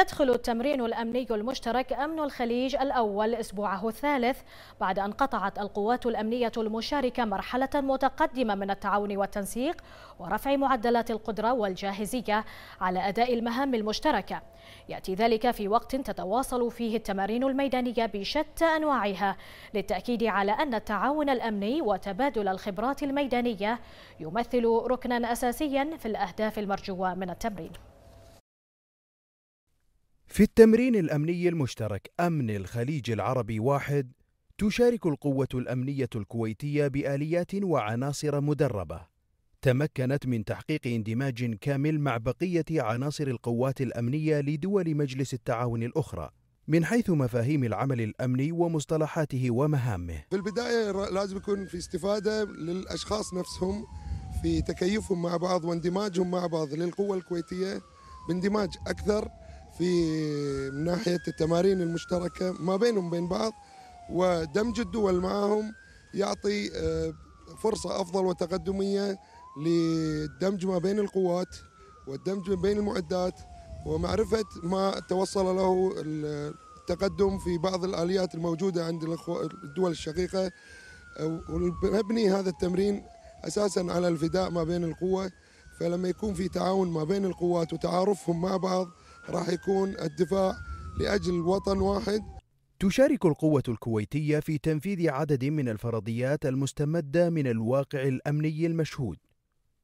يدخل التمرين الأمني المشترك أمن الخليج الأول أسبوعه الثالث بعد أن قطعت القوات الأمنية المشاركة مرحلة متقدمة من التعاون والتنسيق ورفع معدلات القدرة والجاهزية على أداء المهام المشتركة يأتي ذلك في وقت تتواصل فيه التمارين الميدانية بشتى أنواعها للتأكيد على أن التعاون الأمني وتبادل الخبرات الميدانية يمثل ركنا أساسيا في الأهداف المرجوة من التمرين في التمرين الأمني المشترك أمن الخليج العربي واحد تشارك القوة الأمنية الكويتية بآليات وعناصر مدربة تمكنت من تحقيق اندماج كامل مع بقية عناصر القوات الأمنية لدول مجلس التعاون الأخرى من حيث مفاهيم العمل الأمني ومصطلحاته ومهامه في البداية لازم يكون في استفادة للأشخاص نفسهم في تكيفهم مع بعض واندماجهم مع بعض للقوة الكويتية باندماج أكثر في من ناحيه التمارين المشتركه ما بينهم وبين بعض ودمج الدول معهم يعطي آه، فرصه افضل وتقدميه للدمج ما بين القوات والدمج ما بين المعدات ومعرفه ما توصل له التقدم في بعض الاليات الموجوده عند الدول الشقيقه ونبني هذا التمرين اساسا على الفداء ما بين القوه فلما يكون في تعاون ما بين القوات وتعارفهم مع بعض راح يكون الدفاع لاجل وطن واحد تشارك القوة الكويتية في تنفيذ عدد من الفرضيات المستمدة من الواقع الأمني المشهود،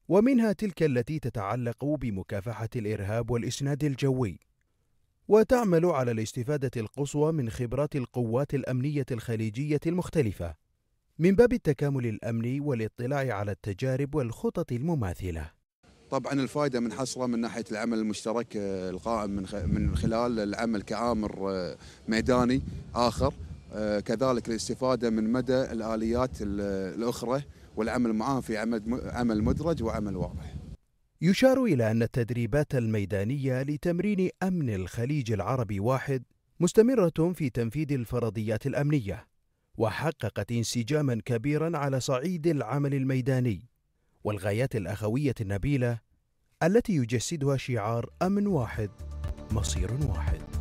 ومنها تلك التي تتعلق بمكافحة الإرهاب والإسناد الجوي، وتعمل على الاستفادة القصوى من خبرات القوات الأمنية الخليجية المختلفة، من باب التكامل الأمني والاطلاع على التجارب والخطط المماثلة. طبعا الفائده من حصره من ناحيه العمل المشترك آه، القائم من من خلال العمل كامر آه، ميداني اخر آه، كذلك الاستفاده من مدى الاليات الاخرى والعمل معها في عمل عمل مدرج وعمل واضح. يشار الى ان التدريبات الميدانيه لتمرين امن الخليج العربي واحد مستمره في تنفيذ الفرضيات الامنيه وحققت انسجاما كبيرا على صعيد العمل الميداني والغايات الاخويه النبيله التي يجسدها شعار امن واحد مصير واحد